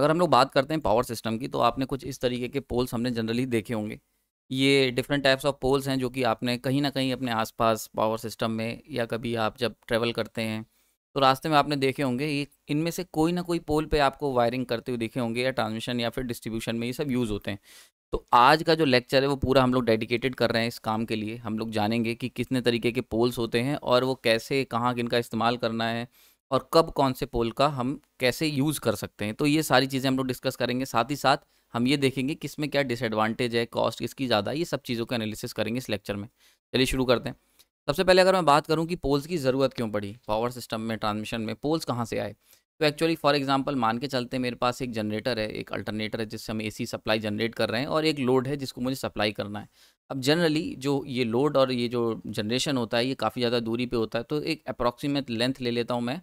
अगर हम लोग बात करते हैं पावर सिस्टम की तो आपने कुछ इस तरीके के पोल्स हमने जनरली देखे होंगे ये डिफरेंट टाइप्स ऑफ पोल्स हैं जो कि आपने कहीं ना कहीं अपने आसपास पावर सिस्टम में या कभी आप जब ट्रैवल करते हैं तो रास्ते में आपने देखे होंगे ये इनमें से कोई ना कोई पोल पे आपको वायरिंग करते हुए देखे होंगे या ट्रांसमिशन या फिर डिस्ट्रीब्यूशन में ये सब यूज़ होते हैं तो आज का जो लेक्चर है वो पूरा हम लोग डेडिकेटेड कर रहे हैं इस काम के लिए हम लोग जानेंगे कि कितने तरीके के पोल्स होते हैं और वो कैसे कहाँ किन इस्तेमाल करना है और कब कौन से पोल का हम कैसे यूज़ कर सकते हैं तो ये सारी चीज़ें हम लोग डिस्कस करेंगे साथ ही साथ हम ये देखेंगे किस में क्या डिसएडवांटेज है कॉस्ट किसकी ज़्यादा ये सब चीज़ों का एनालिसिस करेंगे इस लेक्चर में चलिए शुरू करते हैं सबसे पहले अगर मैं बात करूँ कि पोल्स की ज़रूरत क्यों पड़ी पावर सिस्टम में ट्रांसमिशन में पोल्स कहाँ से आए तो एक्चुअली फॉर एग्जांपल मान के चलते मेरे पास एक जनरेटर है एक अल्टरनेटर है जिससे हम एसी सप्लाई जनरेट कर रहे हैं और एक लोड है जिसको मुझे सप्लाई करना है अब जनरली जो ये लोड और ये जो जनरेशन होता है ये काफ़ी ज़्यादा दूरी पे होता है तो एक अप्रॉक्सीमेट लेंथ ले लेता हूँ मैं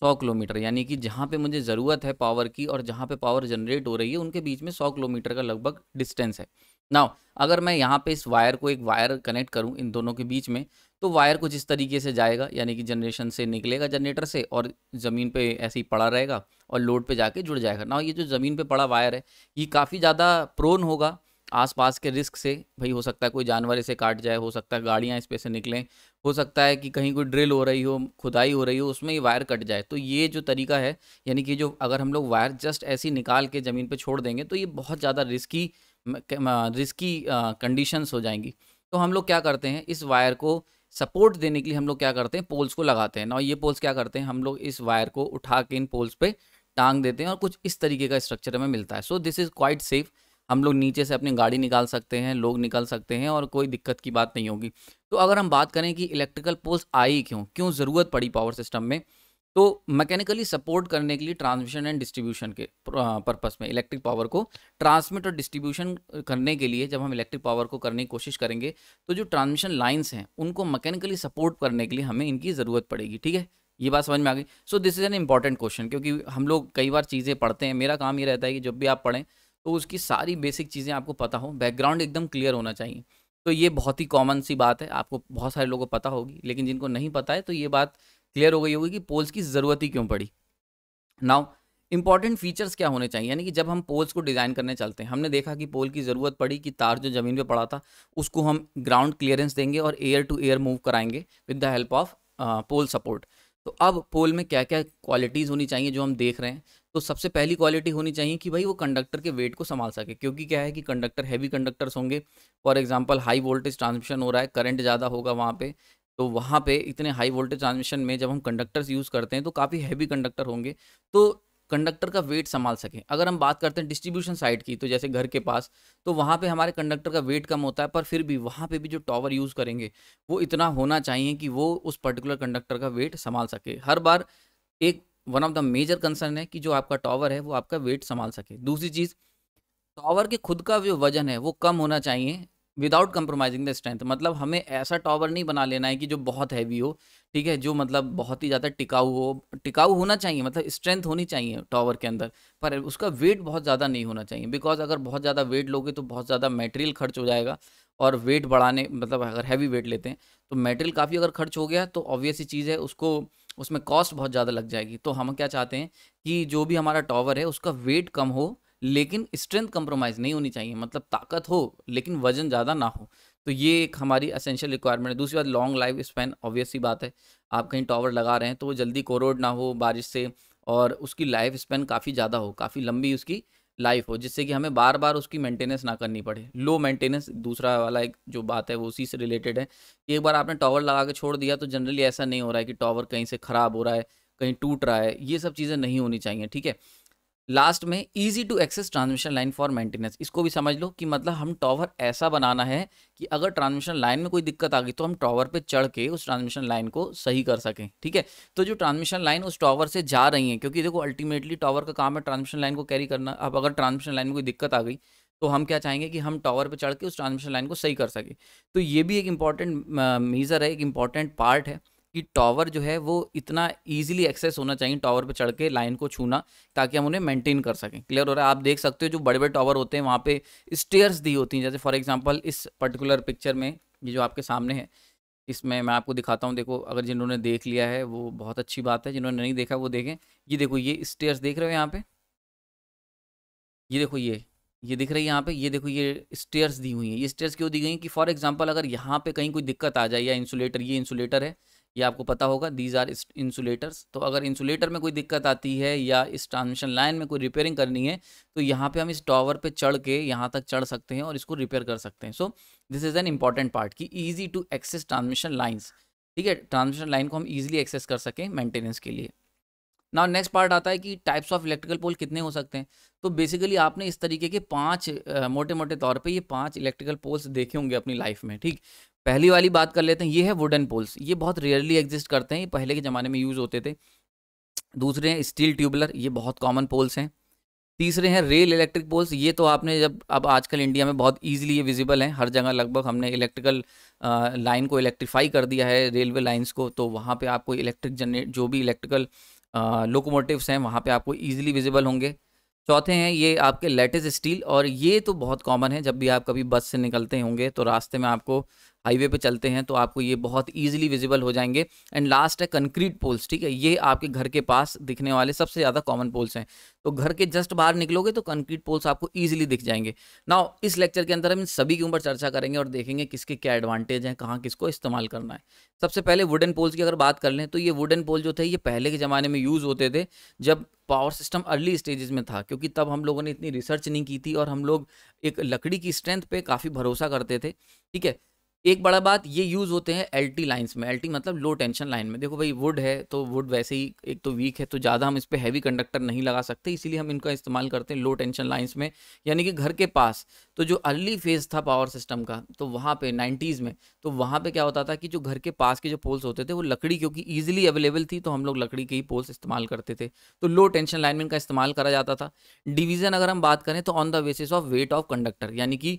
सौ किलोमीटर यानी कि जहाँ पे मुझे ज़रूरत है पावर की और जहाँ पे पावर जनरेट हो रही है उनके बीच में सौ किलोमीटर का लगभग डिस्टेंस है नाउ अगर मैं यहाँ पे इस वायर को एक वायर कनेक्ट करूँ इन दोनों के बीच में तो वायर कुछ इस तरीके से जाएगा यानी कि जनरेशन से निकलेगा जनरेटर से और ज़मीन पे ऐसे ही पड़ा रहेगा और लोड पे जाके जुड़ जाएगा ना ये जो ज़मीन पे पड़ा वायर है ये काफ़ी ज़्यादा प्रोन होगा आसपास के रिस्क से भाई हो सकता है कोई जानवर इसे काट जाए हो सकता है गाड़ियाँ इस पे से निकलें हो सकता है कि कहीं कोई ड्रिल हो रही हो खुदाई हो रही हो उसमें ये वायर कट जाए तो ये जो तरीका है यानी कि जो अगर हम लोग वायर जस्ट ऐसी निकाल के ज़मीन पर छोड़ देंगे तो ये बहुत ज़्यादा रिस्की रिस्की कंडीशंस हो जाएंगी तो हम लोग क्या करते हैं इस वायर को सपोर्ट देने के लिए हम लोग क्या करते हैं पोल्स को लगाते हैं ना ये पोल्स क्या करते हैं हम लोग इस वायर को उठा के इन पोल्स पे टांग देते हैं और कुछ इस तरीके का स्ट्रक्चर हमें मिलता है so this is quite safe हम लोग नीचे से अपनी गाड़ी निकाल सकते हैं लोग निकल सकते हैं और कोई दिक्कत की बात नहीं होगी तो अगर हम बात करें कि इलेक्ट्रिकल पोल्स आई क्यों क्यों ज़रूरत पड़ी पावर सिस्टम में तो मैकेनिकली सपोर्ट करने के लिए ट्रांसमिशन एंड डिस्ट्रीब्यूशन के पर्पस में इलेक्ट्रिक पावर को ट्रांसमिट और डिस्ट्रीब्यूशन करने के लिए जब हम इलेक्ट्रिक पावर को करने की कोशिश करेंगे तो जो ट्रांसमिशन लाइन्स हैं उनको मैकेनिकली सपोर्ट करने के लिए हमें इनकी ज़रूरत पड़ेगी ठीक है ये बात समझ में आ गई so this is an important question क्योंकि हम लोग कई बार चीज़ें पढ़ते हैं मेरा काम ये रहता है कि जब भी आप पढ़ें तो उसकी सारी बेसिक चीज़ें आपको पता हो बैकग्राउंड एकदम क्लियर होना चाहिए तो ये बहुत ही कॉमन सी बात है आपको बहुत सारे लोगों को पता होगी लेकिन जिनको नहीं पता है तो ये बात क्लियर हो गई होगी कि पोल्स की ज़रूरत ही क्यों पड़ी नाउ इंपॉर्टेंट फीचर्स क्या होने चाहिए यानी कि जब हम पोल्स को डिज़ाइन करने चलते हैं हमने देखा कि पोल की ज़रूरत पड़ी कि तार जो ज़मीन पे पड़ा था उसको हम ग्राउंड क्लियरेंस देंगे और एयर टू एयर मूव कराएंगे with the help of pole support तो अब पोल में क्या क्या क्वालिटीज़ होनी चाहिए जो हम देख रहे हैं तो सबसे पहली क्वालिटी होनी चाहिए कि भाई वो कंडक्टर के वेट को संभाल सके क्योंकि क्या है कि कंडक्टर हैवी कंडक्टर्स होंगे for example high voltage transmission हो रहा है करंट ज़्यादा होगा वहाँ पे तो वहाँ पे इतने हाई वोल्टेज ट्रांसमिशन में जब हम कंडक्टर्स यूज़ करते हैं तो काफ़ी हैवी कंडक्टर होंगे तो कंडक्टर का वेट संभाल सकें अगर हम बात करते हैं डिस्ट्रीब्यूशन साइड की तो जैसे घर के पास तो वहाँ पे हमारे कंडक्टर का वेट कम होता है पर फिर भी वहाँ पे भी जो टॉवर यूज़ करेंगे वो इतना होना चाहिए कि वो उस पर्टिकुलर कंडक्टर का वेट संभाल सके हर बार एक one of the major concern है कि जो आपका टॉवर है वो आपका वेट संभाल सके दूसरी चीज़ टॉवर के खुद का जो वजन है वो कम होना चाहिए विदाउट कंप्रोमाइजिंग द स्ट्रेंथ मतलब हमें ऐसा टॉवर नहीं बना लेना है कि जो बहुत हैवी हो ठीक है जो मतलब बहुत ही ज़्यादा टिकाऊ हो टिकाऊ होना चाहिए मतलब स्ट्रेंथ होनी चाहिए टॉवर के अंदर पर उसका वेट बहुत ज़्यादा नहीं होना चाहिए बिकॉज अगर बहुत ज़्यादा वेट लोगे तो बहुत ज़्यादा मेटेरियल खर्च हो जाएगा और वेट बढ़ाने मतलब अगर हैवी वेट लेते हैं तो मेटेरियल काफ़ी अगर खर्च हो गया तो ऑब्वियसली चीज़ है उसको उसमें कॉस्ट बहुत ज़्यादा लग जाएगी तो हम क्या चाहते हैं कि जो भी हमारा टॉवर है उसका वेट कम हो लेकिन स्ट्रेंथ कंप्रोमाइज़ नहीं होनी चाहिए मतलब ताकत हो लेकिन वजन ज़्यादा ना हो तो ये एक हमारी असेंशियल रिक्वायरमेंट है दूसरी बात लॉन्ग लाइफ स्पैन ऑब्वियस सी बात है आप कहीं टॉवर लगा रहे हैं तो वो जल्दी कोरोड ना हो बारिश से और उसकी लाइफ स्पैन काफ़ी ज़्यादा हो काफ़ी लंबी उसकी लाइफ हो जिससे कि हमें बार बार उसकी मेंटेनेंस ना करनी पड़े लो मेंटेनेंस दूसरा वाला एक जो बात है वो उसी से रिलेटेड है कि एक बार आपने टॉवर लगा के छोड़ दिया तो जनरली ऐसा नहीं हो रहा है कि टॉवर कहीं से ख़राब हो रहा है कहीं टूट रहा है ये सब चीज़ें नहीं होनी चाहिए ठीक है लास्ट में easy to access transmission line for maintenance इसको भी समझ लो कि मतलब हम टॉवर ऐसा बनाना है कि अगर ट्रांसमिशन लाइन में कोई दिक्कत आ गई तो हम टॉवर पे चढ़ के उस ट्रांसमिशन लाइन को सही कर सकें ठीक है तो जो ट्रांसमिशन लाइन उस टॉवर से जा रही है क्योंकि देखो अल्टीमेटली टॉवर का काम है ट्रांसमिशन लाइन को कैरी करना अब अगर ट्रांसमिशन लाइन में कोई दिक्कत आ गई तो हम क्या चाहेंगे कि हम टॉवर पर चढ़ के उस ट्रांसमिशन लाइन को सही कर सकें तो ये भी एक इम्पॉर्टेंट मीज़र है एक इम्पॉर्टेंट पार्ट है कि टॉवर जो है वो इतना ईजिली एक्सेस होना चाहिए टॉवर पर चढ़ के लाइन को छूना ताकि हम उन्हें मेंटेन कर सकें क्लियर हो रहा है आप देख सकते हो जो बड़े बड़े टॉवर होते हैं वहाँ पे स्टेयर्स दी होती हैं जैसे फॉर एग्जांपल इस पर्टिकुलर पिक्चर में ये जो आपके सामने है इसमें मैं आपको दिखाता हूँ देखो अगर जिन्होंने देख लिया है वो बहुत अच्छी बात है जिन्होंने नहीं देखा वो देखें ये देखो ये स्टेयर्स देख रहे हो यहाँ पे ये देखो ये ये दिख रही है यहाँ पे ये देखो ये स्टेयर्स दी हुई हैं ये स्टेयर्स क्यों दी गई कि फॉर एग्जांपल अगर यहाँ पे कहीं कोई दिक्कत आ जाए या इंसुलेटर ये इंसुलेटर है ये आपको पता होगा दीज आर इंसुलेटर्स तो अगर इंसुलेटर में कोई दिक्कत आती है या इस ट्रांसमिशन लाइन में कोई रिपेयरिंग करनी है तो यहाँ पे हम इस टॉवर पे चढ़ के यहाँ तक चढ़ सकते हैं और इसको रिपेयर कर सकते हैं so this is an important part कि easy to access transmission lines ठीक है ट्रांसमिशन लाइन को हम ईजिली एक्सेस कर सकें मेंटेनेंस के लिए नाउ नेक्स्ट पार्ट आता है कि टाइप्स ऑफ इलेक्ट्रिकल पोल कितने हो सकते हैं तो बेसिकली आपने इस तरीके के पांच मोटे मोटे तौर पे ये पांच इलेक्ट्रिकल पोल्स देखे होंगे अपनी लाइफ में ठीक पहली वाली बात कर लेते हैं ये है वुडन पोल्स ये बहुत रेयरली एग्जिस्ट करते हैं पहले के ज़माने में यूज़ होते थे दूसरे हैं स्टील ट्यूबलर ये बहुत कॉमन पोल्स हैं तीसरे हैं रेल इलेक्ट्रिक पोल्स ये तो आपने जब अब आजकल इंडिया में बहुत ईजिली ये विजिबल हैं हर जगह लगभग हमने इलेक्ट्रिकल लाइन को इलेक्ट्रीफाई कर दिया है रेलवे लाइन्स को तो वहाँ पे आपको इलेक्ट्रिक जनरेट जो भी इलेक्ट्रिकल लोकोमोटिव्स हैं वहाँ पे आपको ईजिली विजिबल होंगे चौथे हैं ये आपके लेटेस्ट स्टील और ये तो बहुत कॉमन है जब भी आप कभी बस से निकलते होंगे तो रास्ते में आपको हाईवे पे चलते हैं तो आपको ये बहुत ईजिली विजिबल हो जाएंगे एंड लास्ट है कंक्रीट पोल्स ठीक है ये आपके घर के पास दिखने वाले सबसे ज़्यादा कॉमन पोल्स हैं तो घर के जस्ट बाहर निकलोगे तो कंक्रीट पोल्स आपको ईजिली दिख जाएंगे नाउ इस लेक्चर के अंदर हम इन सभी के ऊपर चर्चा करेंगे और देखेंगे किसके क्या एडवांटेज हैं कहाँ किसको इस्तेमाल करना है सबसे पहले वुडन पोल्स की अगर बात कर लें तो ये वुडन पोल जो थे ये पहले के ज़माने में यूज़ होते थे जब पावर सिस्टम अर्ली स्टेजेस में था क्योंकि तब हम लोगों ने इतनी रिसर्च नहीं की थी और हम लोग एक लकड़ी की स्ट्रेंथ पे काफ़ी भरोसा करते थे ठीक है एक बड़ा बात ये यूज़ होते हैं एल टी लाइन्स में एल टी मतलब लो टेंशन लाइन में देखो भाई वुड है तो वुड वैसे ही एक तो वीक है तो ज़्यादा हम इस पर हैवी कंडक्टर नहीं लगा सकते इसीलिए हम इनका इस्तेमाल करते हैं लो टेंशन लाइन्स में यानी कि घर के पास तो जो अर्ली फेज़ था पावर सिस्टम का तो वहाँ पर नाइन्टीज़ में तो वहाँ पर क्या होता था कि जो घर के पास के जो पोल्स होते थे वो लकड़ी क्योंकि ईजिली अवेलेबल थी तो हम लोग लकड़ी के ही पोल्स इस्तेमाल करते थे तो लो टेंशन लाइन में इनका इस्तेमाल करा जाता था डिवीज़न अगर हम बात करें तो on the basis of weight of conductor यानी कि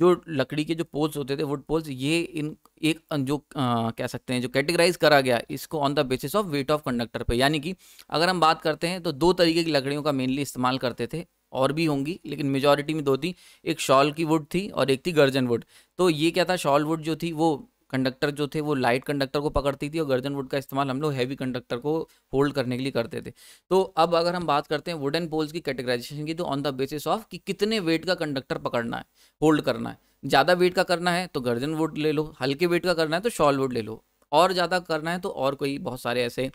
जो लकड़ी के जो पोल्स होते थे वुड पोल्स ये इन एक अं, जो आ, कह सकते हैं जो कैटेगराइज करा गया इसको on the basis of weight of conductor पे यानी कि अगर हम बात करते हैं तो दो तरीके की लकड़ियों का मेनली इस्तेमाल करते थे और भी होंगी लेकिन मेजॉरिटी में दो थी एक शॉल की वुड थी और एक थी गर्जन वुड तो ये क्या था शॉल वुड जो थी वो कंडक्टर जो थे वो लाइट कंडक्टर को पकड़ती थी और गर्जन वुड का इस्तेमाल हम लोग हैवी कंडक्टर को होल्ड करने के लिए करते थे तो अब अगर हम बात करते हैं वुडन पोल्स की कैटेगराइजेशन की तो ऑन द बेसिस ऑफ कि कितने वेट का कंडक्टर पकड़ना है होल्ड करना है ज़्यादा वेट का करना है तो गर्जन वुड ले लो हल्के वेट का करना है तो शॉल वुड ले लो और ज़्यादा करना है तो और कोई बहुत सारे ऐसे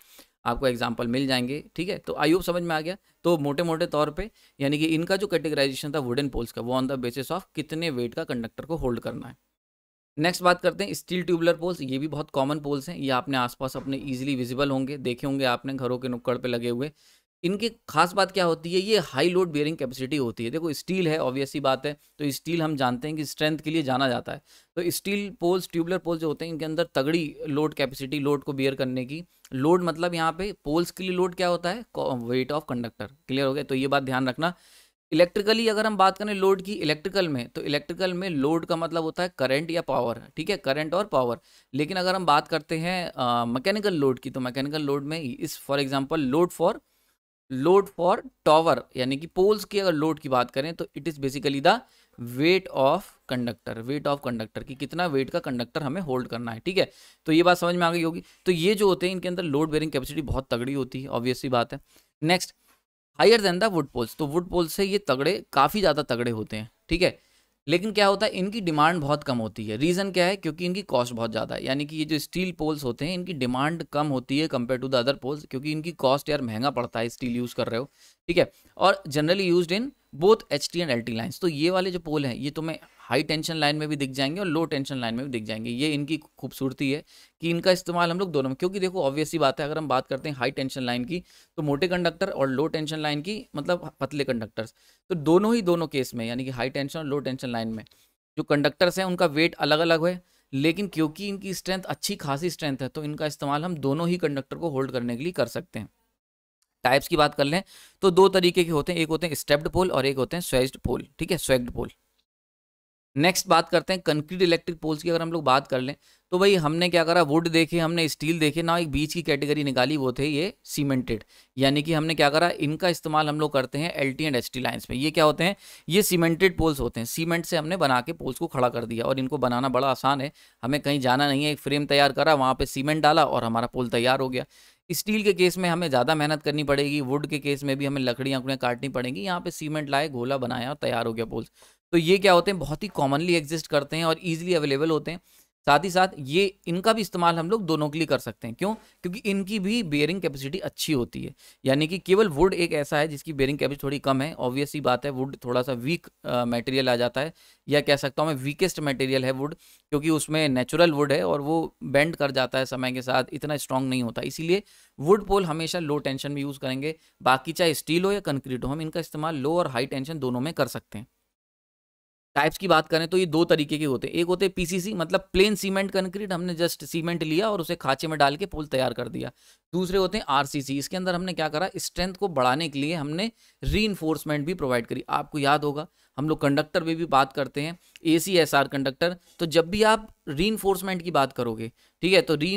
आपको एग्जाम्पल मिल जाएंगे ठीक है तो आई होप समझ में आ गया तो मोटे मोटे तौर पे यानी कि इनका जो कैटेगराइजेशन था वुडन पोल्स का वो ऑन द बेसिस ऑफ कितने वेट का कंडक्टर को होल्ड करना है नेक्स्ट बात करते हैं स्टील ट्यूबलर पोल्स ये भी बहुत कॉमन पोल्स हैं ये आपने आसपास अपने इजीली विजिबल होंगे देखे होंगे आपने घरों के नुक्कड़ पे लगे हुए इनकी खास बात क्या होती है ये हाई लोड बेयरिंग कैपेसिटी होती है देखो स्टील है ऑब्वियसली बात है तो स्टील हम जानते हैं कि स्ट्रेंथ के लिए जाना जाता है तो स्टील पोल्स ट्यूबलर पोल्स जो होते हैं इनके अंदर तगड़ी लोड कैपेसिटी लोड को बेयर करने की लोड मतलब यहाँ पे पोल्स के लिए लोड क्या होता है वेट ऑफ कंडक्टर क्लियर हो गया तो ये बात ध्यान रखना इलेक्ट्रिकली अगर हम बात करें लोड की इलेक्ट्रिकल में तो इलेक्ट्रिकल में लोड का मतलब होता है करंट या पावर ठीक है करंट और पावर लेकिन अगर हम बात करते हैं मैकेनिकल लोड की तो मैकेनिकल लोड में इस for example load for load for tower यानी कि पोल्स की अगर लोड की बात करें तो it is basically the weight of conductor weight of conductor कि कितना वेट का कंडक्टर हमें होल्ड करना है ठीक है तो ये बात समझ में आ गई होगी तो ये जो होते हैं इनके अंदर लोड बेरिंग कैपेसिटी बहुत तगड़ी होती है ऑब्वियसली बात है next higher than the wood poles तो वुड पोल्स से ये तगड़े काफ़ी ज़्यादा तगड़े होते हैं ठीक है लेकिन क्या होता है इनकी डिमांड बहुत कम होती है रीज़न क्या है क्योंकि इनकी कॉस्ट बहुत ज़्यादा है यानी कि ये जो स्टील पोल्स होते हैं इनकी डिमांड कम होती है compare to the other poles क्योंकि इनकी कॉस्ट यार महंगा पड़ता है स्टील यूज़ कर रहे हो ठीक है और generally use in both H T and L T lines तो ये वाले जो पोल हैं ये तुम्हें हाई टेंशन लाइन में भी दिख जाएंगे और लो टेंशन लाइन में भी दिख जाएंगे ये इनकी खूबसूरती है कि इनका इस्तेमाल हम लोग दोनों में क्योंकि देखो ऑब्वियसली बात है अगर हम बात करते हैं हाई टेंशन लाइन की तो मोटे कंडक्टर और लो टेंशन लाइन की मतलब पतले कंडक्टर्स तो दोनों ही दोनों केस में यानी कि हाई टेंशन और लो टेंशन लाइन में जो कंडक्टर्स हैं उनका वेट अलग अलग है लेकिन क्योंकि इनकी स्ट्रेंथ अच्छी खासी स्ट्रेंथ है तो इनका इस्तेमाल हम दोनों ही कंडक्टर को होल्ड करने के लिए कर सकते हैं टाइप्स की बात कर लें तो दो तरीके के होते हैं एक होते हैं स्टेप्ड पोल और एक होते हैं स्वेस्ड पोल ठीक है स्वेग्ड पोल नेक्स्ट बात करते हैं कंक्रीट इलेक्ट्रिक पोल्स की अगर हम लोग बात कर लें तो भाई हमने क्या करा वुड देखे हमने स्टील देखे ना एक बीच की कैटेगरी निकाली वो थे ये सीमेंटेड यानी कि हमने क्या करा इनका इस्तेमाल हम लोग करते हैं L T and S T lines में ये क्या होते हैं ये सीमेंटेड पोल्स होते हैं सीमेंट से हमने बना के पोल्स को खड़ा कर दिया और इनको बनाना बड़ा आसान है हमें कहीं जाना नहीं है एक फ्रेम तैयार करा वहाँ पर सीमेंट डाला और हमारा पोल तैयार हो गया स्टील के केस में हमें ज़्यादा मेहनत करनी पड़ेगी वुड के केस में भी हमें लकड़ियाँ उकड़ियाँ काटनी पड़ेंगी यहाँ पे सीमेंट लाए गोला बनाया और तैयार हो गया पोल्स तो ये क्या होते हैं बहुत ही कॉमनली एग्जिस्ट करते हैं और ईजिली अवेलेबल होते हैं साथ ही साथ ये इनका भी इस्तेमाल हम लोग दोनों के लिए कर सकते हैं क्यों क्योंकि इनकी भी बेयरिंग कैपेसिटी अच्छी होती है यानी कि केवल वुड एक ऐसा है जिसकी बेयरिंग कैपेसिटी थोड़ी कम है ऑब्वियस ही बात है वुड थोड़ा सा वीक मटेरियल आ जाता है या कह सकता हूँ मैं वीकेस्ट मटेरियल है वुड क्योंकि उसमें नेचुरल वुड है और वो बेंड कर जाता है समय के साथ इतना स्ट्रांग नहीं होता इसीलिए वुड पोल हमेशा लो टेंशन में यूज़ करेंगे बाकी चाहे स्टील हो या कंक्रीट हो हम इनका इस्तेमाल लो और हाई टेंशन दोनों में कर सकते हैं टाइप्स की बात करें तो ये दो तरीके के होते हैं एक होते हैं पीसीसी मतलब प्लेन सीमेंट कंक्रीट हमने जस्ट सीमेंट लिया और उसे खाचे में डाल के पुल तैयार कर दिया दूसरे होते हैं आरसीसी इसके अंदर हमने क्या करा स्ट्रेंथ को बढ़ाने के लिए हमने री भी प्रोवाइड करी आपको याद होगा हम लोग कंडक्टर में भी बात करते हैं A C S R conductor तो जब भी आप री की बात करोगे ठीक है तो री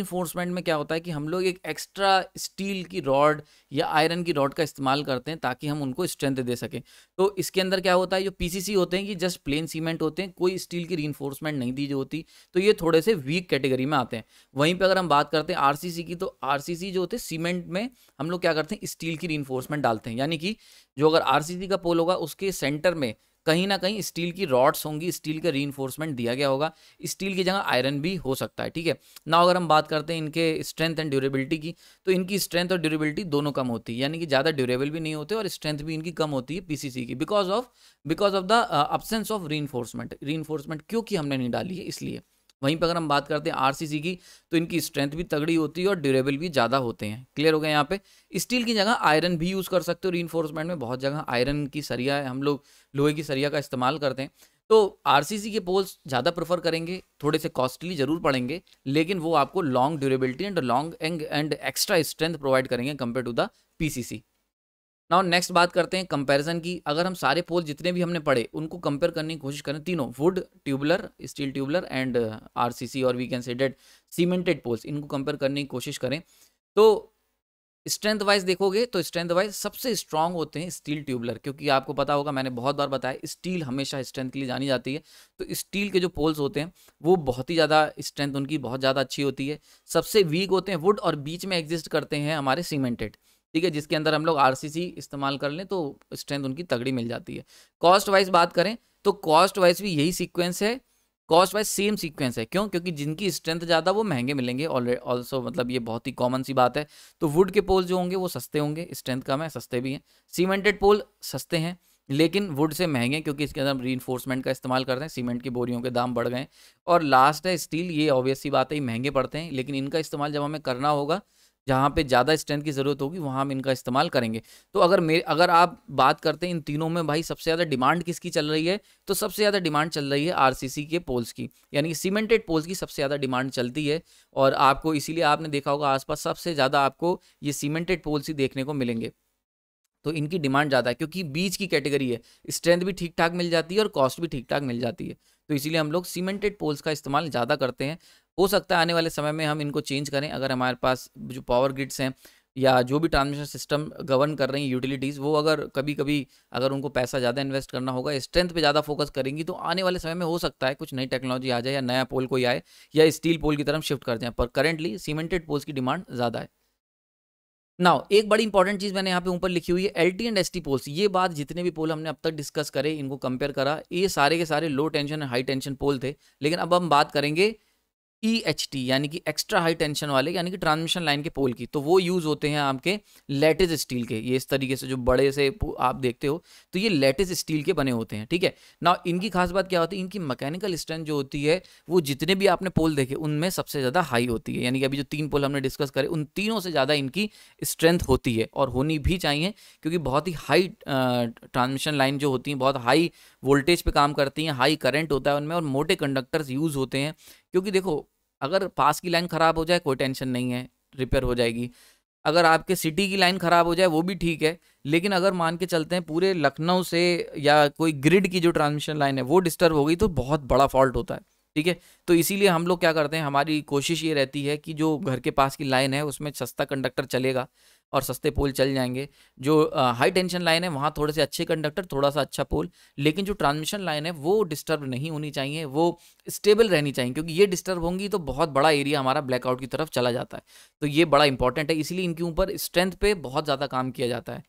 में क्या होता है कि हम लोग एक एक्स्ट्रा स्टील की रॉड या आयरन की रॉड का इस्तेमाल करते हैं ताकि हम उनको स्ट्रेंथ दे सकें तो इसके अंदर क्या होता है जो सी होते हैं कि जस्ट प्लेन सीमेंट होते हैं कोई स्टील की री नहीं दी जो होती तो ये थोड़े से वीक कैटेगरी में आते हैं वहीं पर अगर हम बात करते हैं आर की तो आर जो होते हैं सीमेंट में हम लोग क्या करते हैं स्टील की री डालते हैं यानी कि जो अगर आर का पोल होगा उसके सेंटर में कहीं ना कहीं स्टील की रॉड्स होंगी स्टील का री दिया गया होगा स्टील की जगह आयरन भी हो सकता है ठीक है ना अगर हम बात करते हैं इनके स्ट्रेंथ एंड ड्यूरेबिलिटी की तो इनकी स्ट्रेंथ और ड्यूरेबिलिटी दोनों कम होती है यानी कि ज़्यादा ड्यूरेबल भी नहीं होते और स्ट्रेंथ भी इनकी कम होती है पी की because of because of the absence of reinforcement reinforcement क्योंकि हमने नहीं डाली है इसलिए वहीं पर अगर हम बात करते हैं आरसीसी की तो इनकी स्ट्रेंथ भी तगड़ी होती है और ड्यूरेबल भी ज़्यादा होते हैं क्लियर हो गया यहाँ पे स्टील की जगह आयरन भी यूज़ कर सकते हो री में बहुत जगह आयरन की सरिया है हम लोग लोहे की सरिया का इस्तेमाल करते हैं तो आर के पोल्स ज़्यादा प्रेफर करेंगे थोड़े से कॉस्टली जरूर पड़ेंगे लेकिन वो आपको long durability and long and and extra strength provide करेंगे compare to the P now next बात करते हैं कंपैरिजन की अगर हम सारे पोल जितने भी हमने पढ़े उनको कंपेयर करने की कोशिश करें तीनों wood tubular steel tubular and RCC और we can say dead cemented poles इनको कंपेयर करने की कोशिश करें तो स्ट्रेंथ वाइज देखोगे तो स्ट्रेंथ वाइज सबसे स्ट्रांग होते हैं स्टील ट्यूबलर क्योंकि आपको पता होगा मैंने बहुत बार बताया स्टील हमेशा स्ट्रेंथ के लिए जानी जाती है तो स्टील के जो पोल्स होते हैं वो बहुत ही ज़्यादा स्ट्रेंथ उनकी बहुत ज़्यादा अच्छी होती है सबसे वीक होते हैं वुड और बीच में एग्जिस्ट करते हैं हमारे सीमेंटेड ठीक है जिसके अंदर हम लोग आर इस्तेमाल कर लें तो स्ट्रेंथ उनकी तगड़ी मिल जाती है कॉस्ट वाइज बात करें तो कॉस्ट वाइज भी यही सीक्वेंस है कॉस्ट वाइज सेम सीक्वेंस है क्यों क्योंकि जिनकी स्ट्रेंथ ज़्यादा वो महंगे मिलेंगे ऑल्सो मतलब ये बहुत ही कॉमन सी बात है तो वुड के पोल जो होंगे वो सस्ते होंगे स्ट्रेंथ कम है सस्ते भी हैं सीमेंटेड पोल सस्ते हैं लेकिन वुड से महंगे क्योंकि इसके अंदर री इन्फोर्समेंट का इस्तेमाल करते हैं सीमेंट की बोरियों के दाम बढ़ गए और लास्ट है स्टील ये ऑब्वियस सी बात है महंगे पड़ते हैं लेकिन इनका इस्तेमाल जब हमें करना होगा जहाँ पे ज़्यादा स्ट्रेंथ की ज़रूरत होगी वहाँ हम इनका इस्तेमाल करेंगे तो अगर मेरे अगर आप बात करते हैं इन तीनों में भाई सबसे ज़्यादा डिमांड किसकी चल रही है तो सबसे ज़्यादा डिमांड चल रही है आरसीसी के पोल्स की यानी कि सीमेंटेड पोल्स की सबसे ज़्यादा डिमांड चलती है और आपको इसीलिए आपने देखा होगा आसपास सबसे ज़्यादा आपको ये सीमेंटेड पोल्स ही देखने को मिलेंगे तो इनकी डिमांड ज़्यादा है क्योंकि बीच की कैटेगरी है स्ट्रेंथ भी ठीक ठाक मिल जाती है और कॉस्ट भी ठीक ठाक मिल जाती है तो इसीलिए हम लोग सीमेंटेड पोल्स का इस्तेमाल ज़्यादा करते हैं हो सकता है आने वाले समय में हम इनको चेंज करें अगर हमारे पास जो पावर ग्रिड्स हैं या जो भी ट्रांसमिशन सिस्टम गवर्न कर रही हैं यूटिलिटीज़ वो अगर कभी कभी अगर उनको पैसा ज़्यादा इन्वेस्ट करना होगा स्ट्रेंथ पे ज़्यादा फोकस करेंगी तो आने वाले समय में हो सकता है कुछ नई टेक्नोलॉजी आ जाए या नया पोल कोई आए या स्टील पोल की तरफ शिफ्ट कर जाए पर करेंटली सीमेंटेड पोल्स की डिमांड ज़्यादा है नाउ एक बड़ी इंपॉर्टेंट चीज़ मैंने यहाँ पे ऊपर लिखी हुई है L T and S T poles ये बात जितने भी पोल हमने अब तक डिस्कस करे इनको कंपेयर करा ये सारे के सारे low tension and high tension pole थे लेकिन अब हम बात करेंगे ई एच टी यानी कि एक्स्ट्रा हाई टेंशन वाले यानी कि ट्रांसमिशन लाइन के पोल की तो वो यूज़ होते हैं आपके लेटेज स्टील के ये इस तरीके से जो बड़े से आप देखते हो तो ये लेटेज स्टील के बने होते हैं ठीक है ना इनकी खास बात क्या होती है इनकी मैकेनिकल स्ट्रेंथ जो होती है वो जितने भी आपने पोल देखे उनमें सबसे ज़्यादा हाई होती है यानी कि अभी जो तीन पोल हमने डिस्कस करे उन तीनों से ज़्यादा इनकी स्ट्रेंथ होती है और होनी भी चाहिए क्योंकि बहुत ही हाई ट्रांसमिशन लाइन जो होती हैं बहुत हाई वोल्टेज पर काम करती हैं हाई करेंट होता है उनमें और मोटे कंडक्टर्स यूज़ होते हैं क्योंकि देखो अगर पास की लाइन ख़राब हो जाए कोई टेंशन नहीं है रिपेयर हो जाएगी अगर आपके सिटी की लाइन ख़राब हो जाए वो भी ठीक है लेकिन अगर मान के चलते हैं पूरे लखनऊ से या कोई ग्रिड की जो ट्रांसमिशन लाइन है वो डिस्टर्ब हो गई तो बहुत बड़ा फॉल्ट होता है ठीक है तो इसीलिए हम लोग क्या करते हैं हमारी कोशिश ये रहती है कि जो घर के पास की लाइन है उसमें सस्ता कंडक्टर चलेगा और सस्ते पोल चल जाएंगे जो हाई टेंशन लाइन है वहाँ थोड़े से अच्छे कंडक्टर थोड़ा सा अच्छा पोल लेकिन जो ट्रांसमिशन लाइन है वो डिस्टर्ब नहीं होनी चाहिए वो स्टेबल रहनी चाहिए क्योंकि ये डिस्टर्ब होंगी तो बहुत बड़ा एरिया हमारा ब्लैकआउट की तरफ चला जाता है तो ये बड़ा इंपॉर्टेंट है इसलिए इनके ऊपर स्ट्रेंथ पर बहुत ज़्यादा काम किया जाता है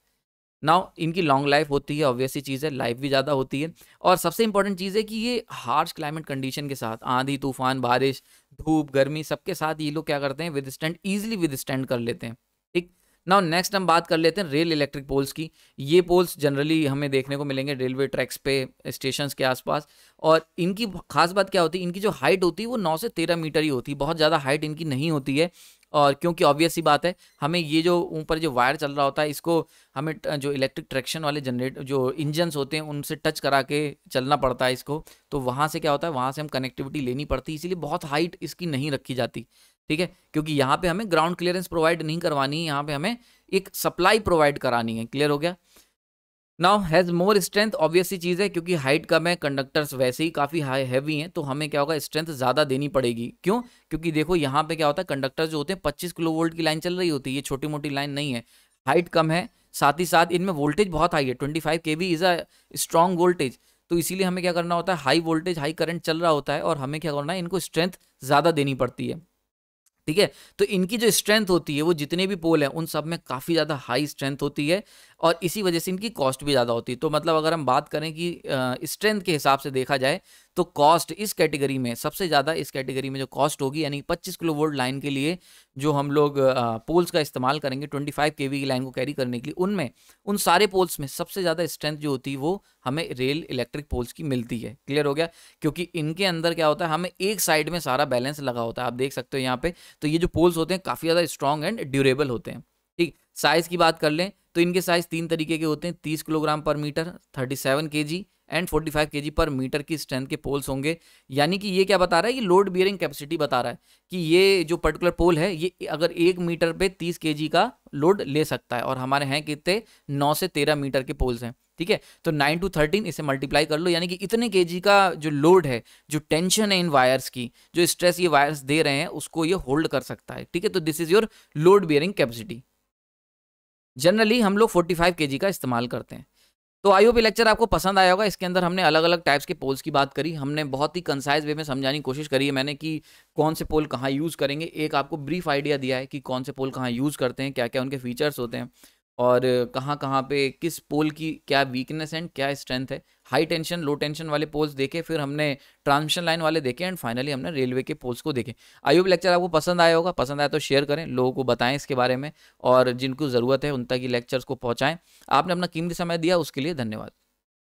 नाउ इनकी लॉन्ग लाइफ होती है ऑब्वियसली चीज़ है लाइफ भी ज़्यादा होती है और सबसे इंपॉर्टेंट चीज़ है कि ये हार्श क्लाइमेट कंडीशन के साथ आंधी तूफान बारिश धूप गर्मी सबके साथ ये लोग क्या करते हैं withstand easily withstand कर लेते हैं ठीक नाउ नेक्स्ट हम बात कर लेते हैं रेल इलेक्ट्रिक पोल्स की ये पोल्स जनरली हमें देखने को मिलेंगे रेलवे ट्रैक्स पे स्टेशन के आसपास और इनकी खास बात क्या होती है इनकी जो हाइट होती है वो नौ से तेरह मीटर ही होती है बहुत ज़्यादा हाइट इनकी नहीं होती है और क्योंकि ऑब्वियस ही बात है हमें ये जो ऊपर जो वायर चल रहा होता है इसको हमें जो इलेक्ट्रिक ट्रैक्शन वाले जनरेट जो इंजन्स होते हैं उनसे टच करा के चलना पड़ता है इसको तो वहाँ से क्या होता है वहाँ से हम कनेक्टिविटी लेनी पड़ती है इसीलिए बहुत हाइट इसकी नहीं रखी जाती ठीक है क्योंकि यहां पे हमें ग्राउंड क्लियरेंस प्रोवाइड नहीं करवानी है यहां पे हमें एक सप्लाई प्रोवाइड करानी है क्लियर हो गया now has more strength obviously चीज़ है क्योंकि हाइट कम है कंडक्टर्स वैसे ही काफ़ी हाई हैवी हैं तो हमें क्या होगा स्ट्रेंथ ज़्यादा देनी पड़ेगी क्यों क्योंकि देखो यहाँ पे क्या होता है कंडक्टर जो होते हैं पच्चीस किलो वोल्ट की लाइन चल रही होती है ये छोटी मोटी लाइन नहीं है हाइट कम है साथ ही साथ इनमें वोल्टेज बहुत हाई है twenty five K V is a strong voltage तो इसीलिए हमें क्या करना होता है हाई वोल्टेज हाई करंट चल रहा होता है और हमें क्या करना है इनको स्ट्रेंथ ज़्यादा देनी पड़ती है ठीक है तो इनकी जो स्ट्रेंथ होती है वो जितने भी पोल हैं उन सब में काफ़ी ज़्यादा हाई स्ट्रेंथ होती है और इसी वजह से इनकी कॉस्ट भी ज़्यादा होती है तो मतलब अगर हम बात करें कि स्ट्रेंथ के हिसाब से देखा जाए तो कॉस्ट इस कैटेगरी में सबसे ज़्यादा इस कैटेगरी में जो कॉस्ट होगी यानी 25 किलो वोल्ट लाइन के लिए जो हम लोग पोल्स का इस्तेमाल करेंगे 25 फाइव के की लाइन को कैरी करने के लिए उनमें उन सारे पोल्स में सबसे ज़्यादा स्ट्रेंथ जो होती है वो हमें रेल इलेक्ट्रिक पोल्स की मिलती है क्लियर हो गया क्योंकि इनके अंदर क्या होता है हमें एक साइड में सारा बैलेंस लगा होता है आप देख सकते हो यहाँ पर तो ये जो पोल्स होते हैं काफ़ी ज़्यादा स्ट्रॉन्ग एंड ड्यूरेबल होते हैं ठीक साइज़ की बात कर लें तो इनके साइज़ तीन तरीके के होते हैं तीस किलोग्राम पर मीटर थर्टी सेवन के जी एंड 45 जी पर मीटर की स्ट्रेंथ के पोल्स होंगे यानी कि ये क्या बता रहा है ये लोड बियरिंग कैपेसिटी बता रहा है कि ये जो पर्टिकुलर पोल है ये अगर एक मीटर पे 30 जी का लोड ले सकता है और हमारे हैं कितने 9 से 13 मीटर के पोल्स हैं ठीक है तो 9 टू 13 इसे मल्टीप्लाई कर लो यानी कि इतने के जी का जो लोड है जो टेंशन है इन वायर्स की जो स्ट्रेस ये वायर्स दे रहे हैं उसको ये होल्ड कर सकता है ठीक है तो this is your load bearing capacity generally हम लोग के जी का इस्तेमाल करते हैं तो आई होप लेक्चर आपको पसंद आया होगा इसके अंदर हमने अलग अलग टाइप्स के पोल्स की बात करी हमने बहुत ही कंसाइज वे में समझाने की कोशिश करी है मैंने कि कौन से पोल कहाँ यूज़ करेंगे एक आपको ब्रीफ आइडिया दिया है कि कौन से पोल कहाँ यूज़ करते हैं क्या क्या उनके फीचर्स होते हैं और कहाँ कहाँ पे किस पोल की क्या वीकनेस एंड क्या स्ट्रेंथ है हाई टेंशन लो टेंशन वाले पोल्स देखे फिर हमने ट्रांसमिशन लाइन वाले देखे एंड फाइनली हमने रेलवे के पोल्स को देखे आयुब लेक्चर आपको पसंद आया होगा पसंद आया तो शेयर करें लोगों को बताएं इसके बारे में और जिनको ज़रूरत है उन तक ये लेक्चर्स को पहुँचाएँ आपने अपना कीमती समय दिया उसके लिए धन्यवाद